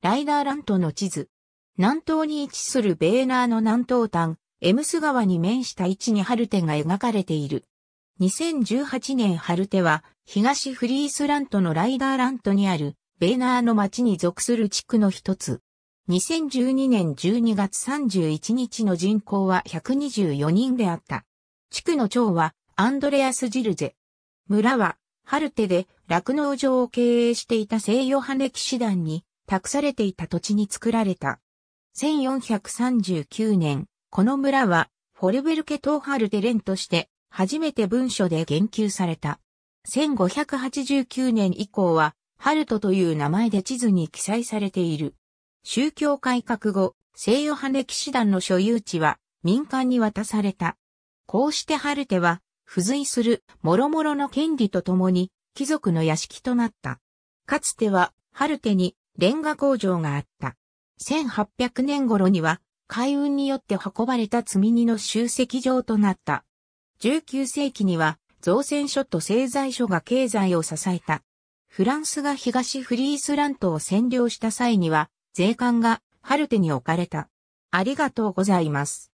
ライダーラントの地図。南東に位置するベーナーの南東端、エムス川に面した位置にハルテが描かれている。2018年ハルテは、東フリースラントのライダーラントにある、ベーナーの町に属する地区の一つ。2012年12月31日の人口は124人であった。地区の長はアンドレアス・ジルゼ。村はハルテで酪農場を経営していた西洋ハネ騎士団に託されていた土地に作られた。1439年、この村は、フォルベルケトーハルテレンとして、初めて文書で言及された。1589年以降は、ハルトという名前で地図に記載されている。宗教改革後、西洋派ネ騎士団の所有地は民間に渡された。こうしてハルテは、付随する諸々の権利とともに貴族の屋敷となった。かつては、ハルテにレンガ工場があった。1800年頃には海運によって運ばれた積み荷の集積場となった。19世紀には造船所と製材所が経済を支えた。フランスが東フリースラントを占領した際には税関がハルテに置かれた。ありがとうございます。